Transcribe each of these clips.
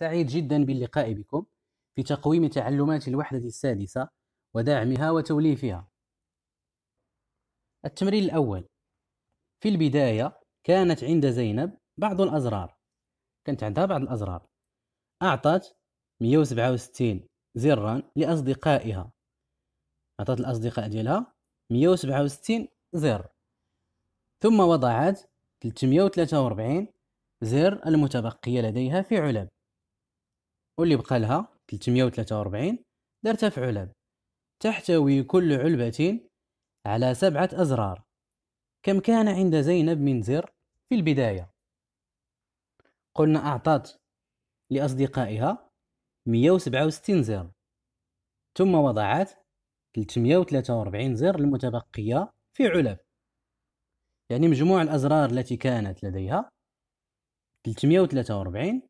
سعيد جدا باللقاء بكم في تقويم تعلمات الوحدة السادسة ودعمها وتوليفها. التمرين الأول في البداية كانت عند زينب بعض الأزرار كانت عندها بعض الأزرار أعطت 167 زرا لأصدقائها أعطت الأصدقاء ديالها 167 زر ثم وضعت 343 زر المتبقية لديها في علب واللي بقى لها 343 درتها في علب تحتوي كل علبة على سبعة أزرار كم كان عند زينب من زر في البداية قلنا أعطت لأصدقائها 167 زر ثم وضعت 343 زر المتبقية في علب يعني مجموع الأزرار التي كانت لديها 343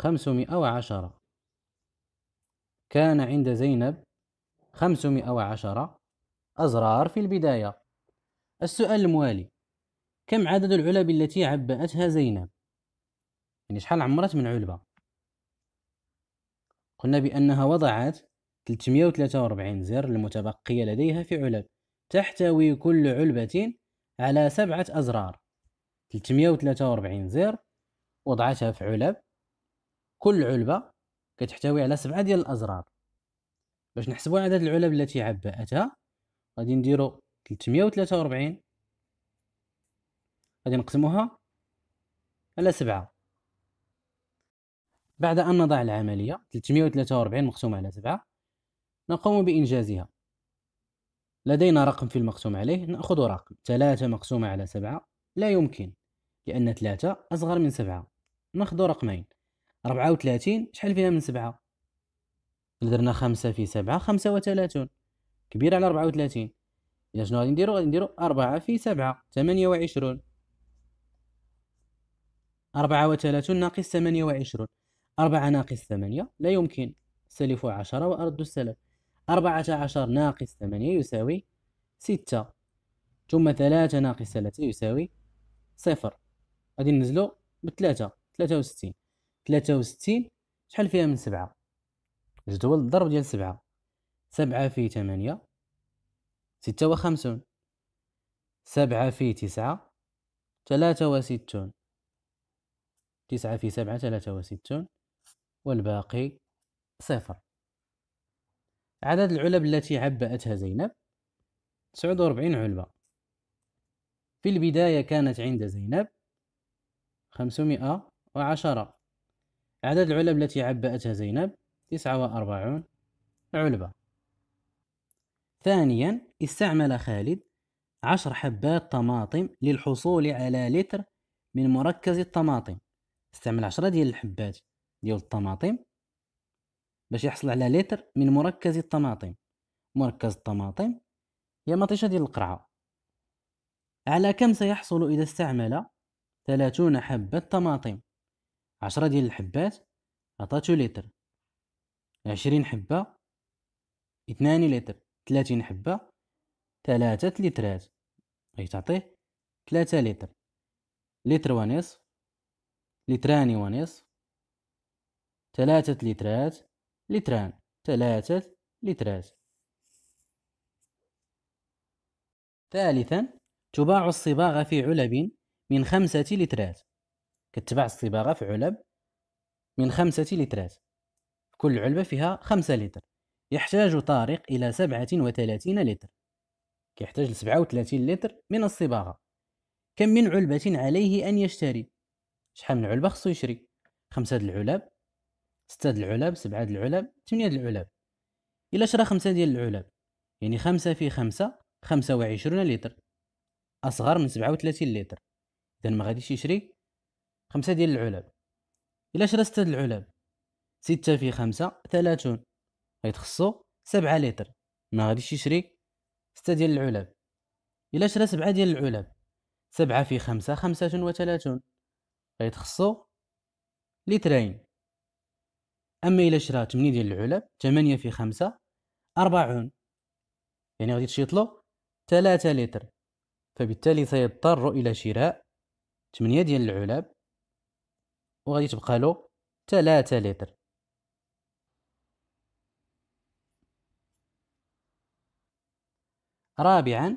خمسمائة وعشرة كان عند زينب خمسمائة وعشرة أزرار في البداية السؤال الموالي كم عدد العلب التي عبأتها زينب يعني شحال عمرت من علبة قلنا بأنها وضعت 343 زر المتبقية لديها في علب تحتوي كل علبة على سبعة أزرار 343 زر وضعتها في علب كل علبه كتحتوي على سبعه ديال الازرار باش نحسبوا عدد العلب التي عبأتها غادي نديرو 343 غادي نقسموها على سبعة بعد أن نضع العملية 343 مقسوم على سبعة نقوم بإنجازها لدينا رقم في المقسوم عليه نأخذ رقم ثلاثة مقسومة على سبعة لا يمكن لأن ثلاثة أصغر من سبعة نأخذ رقمين وثلاثين شحال فيها من سبعة درنا خمسة في سبعة خمسة وثلاثون كبيرة على وثلاثين إذا شنو غادي نديرو غادي نديرو أربعة في سبعة ثمانية وعشرون أربعة وثلاثون ناقص ثمانية وعشرون أربعة ناقص ثمانية لا يمكن سلف عشرة وأرد السلف أربعة عشر ناقص ثمانية يساوي ستة ثم ثلاثة ناقص ثلاثة يساوي صفر غادي ننزلو بثلاثة ثلاثة وستين 63 شحال فيها من سبعة جدول الضرب ديال سبعة سبعة في ثمانية ستة وخمسون سبعة في تسعة ثلاثة وستون تسعة في سبعة ثلاثة وستون والباقي صفر عدد العلب التي عبأتها زينب تسعود وربعين علبة في البداية كانت عند زينب خمسمائة وعشرة عدد العلب التي عبأتها زينب تسعة وأربعون علبة ثانيا استعمل خالد عشر حبات طماطم للحصول على لتر من مركز الطماطم استعمل عشرة ديال الحبات ديال الطماطم باش يحصل على لتر من مركز الطماطم مركز الطماطم هي مطيشة ديال القرعة على كم سيحصل إذا استعمل ثلاثون حبة طماطم عشرة ديال الحبات عطاتو لتر عشرين حبة اثنان لتر ثلاثين حبة ثلاثة لترات أي تعطيه ثلاثة لتر لتر ونصف لتران ونصف ثلاثة لترات لتران ثلاثة لترات ثالثا تباع الصباغة في علب من خمسة لترات كتباع الصباغه في علب من خمسة لترات كل علبة فيها خمسة لتر يحتاج طارق إلى سبعة وثلاثين لتر يحتاج لسبعة وثلاثين لتر من الصباغة كم من علبة عليه أن يشتري شحال من علبة خصو يشري خمسة د العلب ستة د العلب سبعة د العلب ثمانية د العلب إلا شرا خمسة ديال العلب يعني خمسة في خمسة خمسة وعشرون لتر أصغر من سبعة وثلاثين لتر إذا ما غاديش يشري خمسة ديال العلب الا شرست هاد العلب ستة في خمسة ثلاثون غيتخصو سبعة لتر ما غاديش يشري ستة ديال العلب الا شرا سبعة ديال العلب سبعة في خمسة خمسة وثلاثون غيتخصو لترين اما الا شرا تمنية ديال العلب تمانية في خمسة أربعون يعني غادي تشيطلو ثلاثة لتر فبالتالي سيضطر إلى شراء تمنية ديال العلب وغادي تبقى له 3 لتر رابعا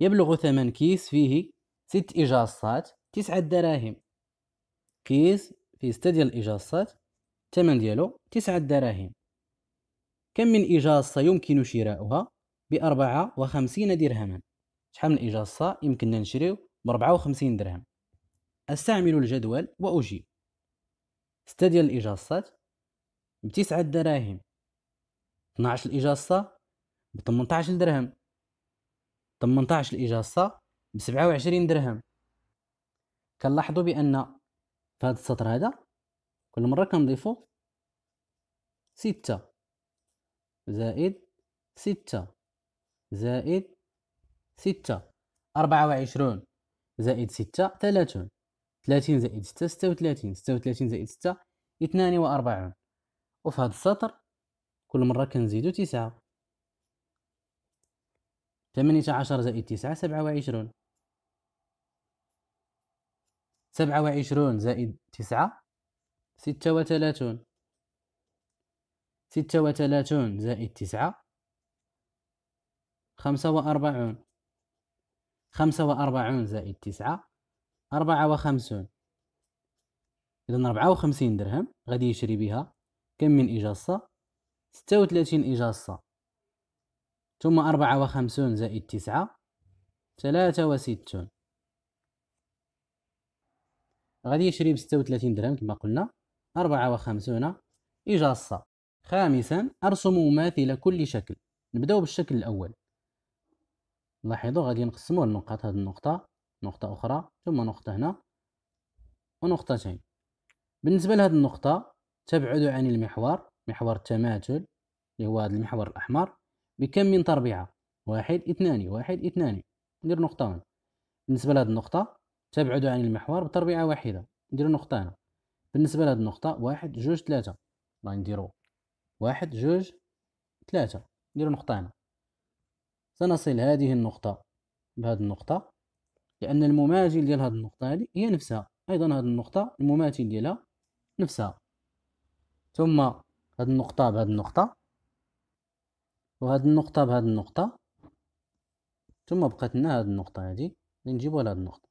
يبلغ ثمن كيس فيه ست إجاصات تسعة دراهم كيس فيه ستة ديال الإجاصات الثمن ديالو تسعة دراهم كم من إجاصة يمكن شراؤها بأربعة وخمسين درهما شحال من إجاصة يمكننا نشريو بربعة وخمسين درهم أستعمل الجدول وأجيب ستة ديال الإجاصات بتسعة دراهم 12 الإجاصة ب 18 درهم 18 الإجاصة ب 27 درهم كنلاحظوا بأن في هذا السطر هذا كل مرة كنضيفو ستة زائد ستة زائد ستة أربعة وعشرون زائد ستة ثلاثون 30 زائد 6 36 36 زائد 6 42 وفي هذا السطر كل مرة كنزيدو تسعة ثمانية عشر زائد تسعة سبعة وعشرون سبعة وعشرون زائد تسعة ستة وثلاثون ستة وثلاثون زائد تسعة خمسة وأربعون خمسة وأربعون زائد تسعة أربعة وخمسون إذا أربعة وخمسين درهم غادي يشري بها كم من إجاصة ستة وثلاثين إجاصة ثم أربعة وخمسون زائد تسعة ثلاثة وستون غادي يشري بستة وثلاثين درهم كما قلنا أربعة وخمسون إجاصة خامسا أرسم مماثل كل شكل نبداو بالشكل الأول لاحظوا غادي نقسموه النقاط هذه النقطة نقطة أخرى ثم نقطة هنا ونقطتين بالنسبة لهذه النقطة تبعد عن المحور محور التماثل اللي هو هذا المحور الأحمر بكم من تربيعة واحد اثنان واحد اثنان ندير نقطة هنا بالنسبة لهذه النقطة تبعد عن المحور بتربيعة واحدة ندير نقطة هنا بالنسبة لهذه النقطة واحد جوج ثلاثة الله نديرو واحد جوج ثلاثة ندير نقطة هنا سنصل هذه النقطة بهذه النقطة لان المماثل ديال هذه النقطه هذه هي نفسها ايضا هذه النقطه المماثل ديالها نفسها ثم هذه النقطه بهذه النقطه وهذه النقطه بهذه النقطه ثم بقات لنا هذه النقطه هذه اللي نجيبو لهذه النقطه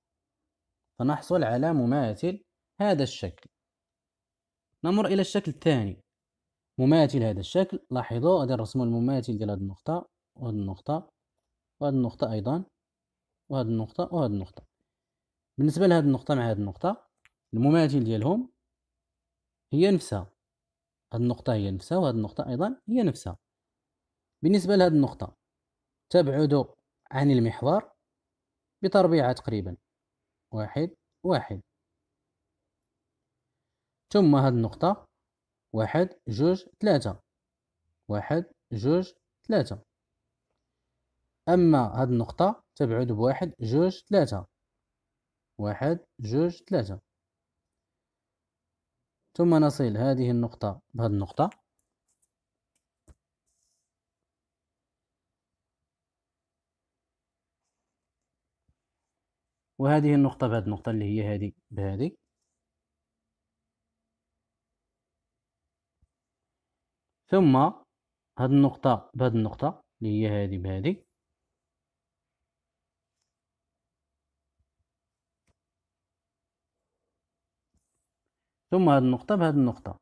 فنحصل على مماثل هذا الشكل نمر الى الشكل الثاني مماثل هذا الشكل لاحظوا هذا الرسم المماثل ديال هذه النقطه وهذه النقطه وهذه النقطه ايضا وهاد النقطة وهاد النقطة بالنسبة لهاد النقطة مع هاد النقطة المماثل ديالهم هي نفسها هاد النقطة هي نفسها وهاد النقطة أيضا هي نفسها بالنسبة لهاد النقطة تبعد عن المحور بتربيعة تقريبا واحد واحد ثم هاد النقطة واحد جوج ثلاثة واحد جوج ثلاثة أما هاد النقطة تبعد بواحد جوج ثلاثة واحد جوج ثلاثة ثم نصل هذه النقطة بهذه النقطة وهذه النقطة بهذه النقطة اللي هي هذه بهذه ثم هذه النقطة بهذه النقطة اللي هي هذه بهذه ثم هذه النقطة بهذه النقطة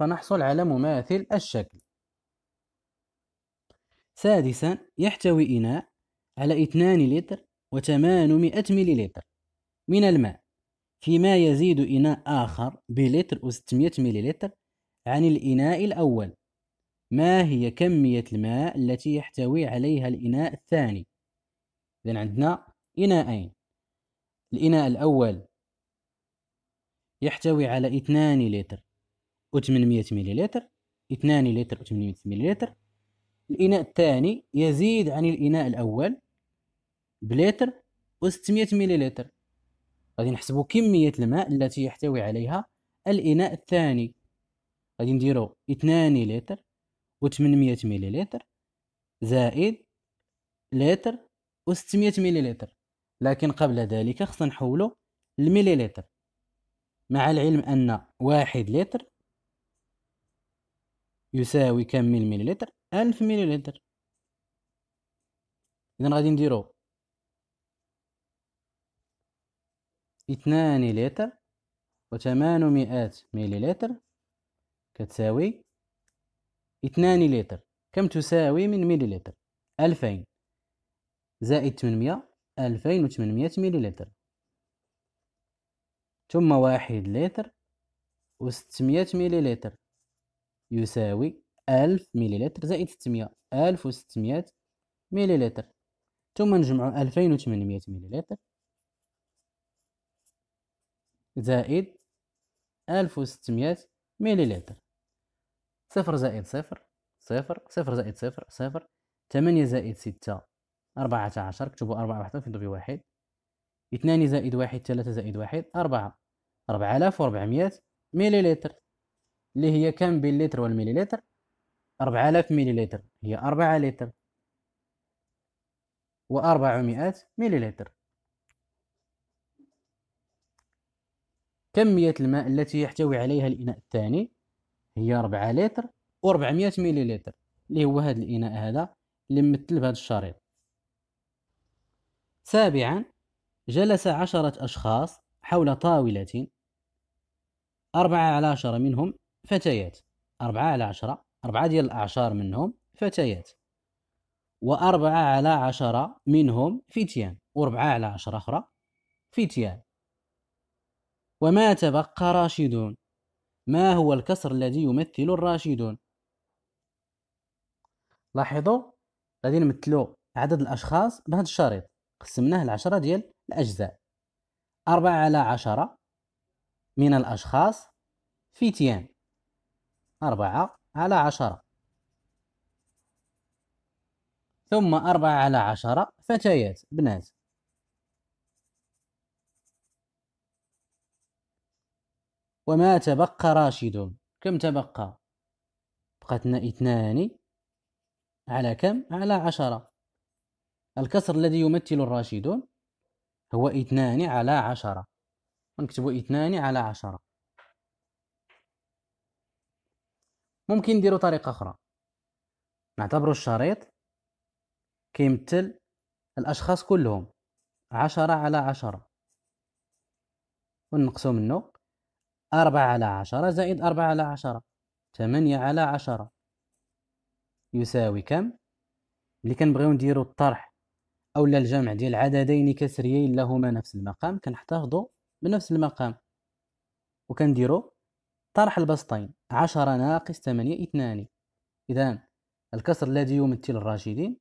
فنحصل على مماثل الشكل سادسا يحتوي إناء على 2 لتر و800 مليلتر من الماء فيما يزيد إناء آخر بلتر و600 مليلتر عن الإناء الأول ما هي كمية الماء التي يحتوي عليها الإناء الثاني إذن عندنا إناءين الإناء الأول يحتوي على 2 لتر و800 مليلتر 2 لتر و800 مليلتر الإناء الثاني يزيد عن الإناء الأول بلتر و600 مليلتر غادي نحسبوا كمية الماء التي يحتوي عليها الإناء الثاني غادي نديرو 2 لتر و800 مليلتر زائد لتر و600 مليلتر لكن قبل ذلك خصنا نحولو المليليتر مع العلم أن واحد لتر يساوي كم من مليلتر ألف مليليتر إذا غادي نديرو اثنان لتر وثمانمائة مليليتر كتساوي اثنان لتر كم تساوي من مليليتر ألفين زائد ثمانمائة ألفين 2800 مليلتر ثم واحد لتر وستمية مليلتر يساوي ألف مليلتر زائد ستمية ألف وستمية مليلتر ثم نجمع ألفين وثمانمية مليلتر زائد ألف وستمية مليلتر صفر زائد صفر صفر صفر زائد صفر صفر ثمانية زائد ستة أربعة عشر كتبوا أربعة واحد في في واحد اثنان زائد واحد ثلاثة زائد واحد أربعة أربعة آلاف وأربعمية مليلتر اللي هي كم بين اللتر والمليلتر أربعة آلاف مليلتر هي أربعة لتر وأربعمائة مليلتر كمية الماء التي يحتوي عليها الإناء الثاني هي أربعة لتر و400 مليلتر اللي هو هذا الإناء هذا اللي ممثل بهذا الشريط سابعا جلس عشرة أشخاص حول طاولة أربعة على عشرة منهم فتيات أربعة على عشرة أربعة ديال الأعشار منهم فتيات وأربعة على عشرة منهم فتيان وأربعة على عشرة أخرى فتيان وما تبقى راشدون ما هو الكسر الذي يمثل الراشدون لاحظوا غادي نمثلوا عدد الأشخاص بهذا الشريط قسمناه لعشرة ديال الأجزاء أربعة على عشرة من الأشخاص تيان أربعة على عشرة ثم أربعة على عشرة فتيات بنات وما تبقى راشد كم تبقى بقاتنا اثنان على كم على عشرة الكسر الذي يمثل الراشدون هو اثنان على عشرة نكتب اثنان على عشرة ممكن نديرو طريقة أخرى نعتبرو الشريط كيمثل الأشخاص كلهم عشرة على عشرة ونقصو منه أربعة على عشرة زائد أربعة على عشرة ثمانية على عشرة يساوي كم؟ ملي كنبغيو نديرو الطرح اولا الجمع ديال عددين كسريين لهما نفس المقام كنحتفظو بنفس المقام وكنديرو طرح البسطين عشرة ناقص ثمانية اثنان إذا الكسر الذي يمثل الراشدين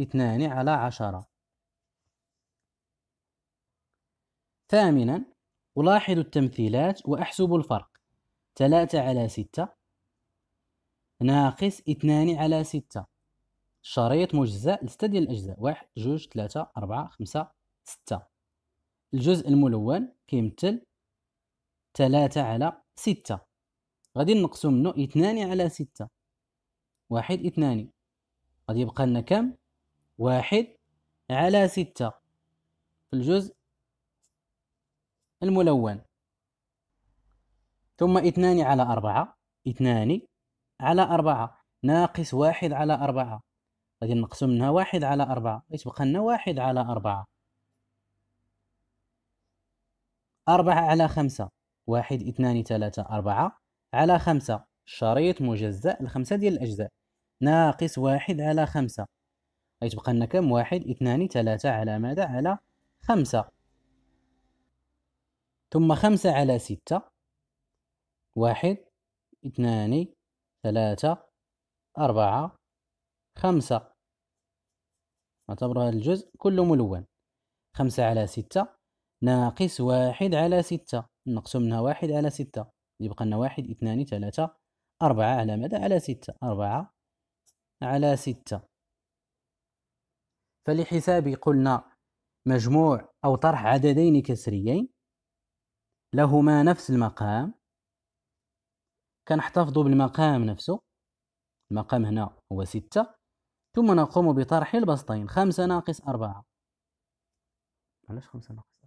اثنان على عشرة ثامنا ألاحظ التمثيلات وأحسب الفرق ثلاثة على ستة ناقص اثنان على ستة شريط مجزأ لستة ديال الأجزاء واحد جوج ثلاثة أربعة خمسة ستة الجزء الملون كيمثل ثلاثة على ستة غادي نقسم منه اثنان على ستة واحد اثنان غادي يبقى لنا كم واحد على ستة في الجزء الملون ثم اثنان على أربعة اثنان على أربعة ناقص واحد على أربعة غادي نقسم منها واحد على أربعة يتبقى لنا واحد على أربعة أربعة على خمسة واحد اثنان ثلاثة أربعة على خمسة شريط مجزأ الخمسة ديال الأجزاء ناقص واحد على خمسة غيتبقى لنا كم واحد اثنان ثلاثة على ماذا على خمسة ثم خمسة على ستة واحد اثنان ثلاثة أربعة خمسة نعتبر هذا الجزء كله ملون خمسة على ستة ناقص واحد على ستة نقسم منها واحد على ستة يبقى لنا واحد اثنان ثلاثة أربعة على ماذا على ستة أربعة على ستة فلحساب قلنا مجموع أو طرح عددين كسريين لهما نفس المقام كنحتفظ بالمقام نفسه المقام هنا هو ستة ثم نقوم بطرح البسطين خمسة ناقص أربعة علاش خمسة ناقص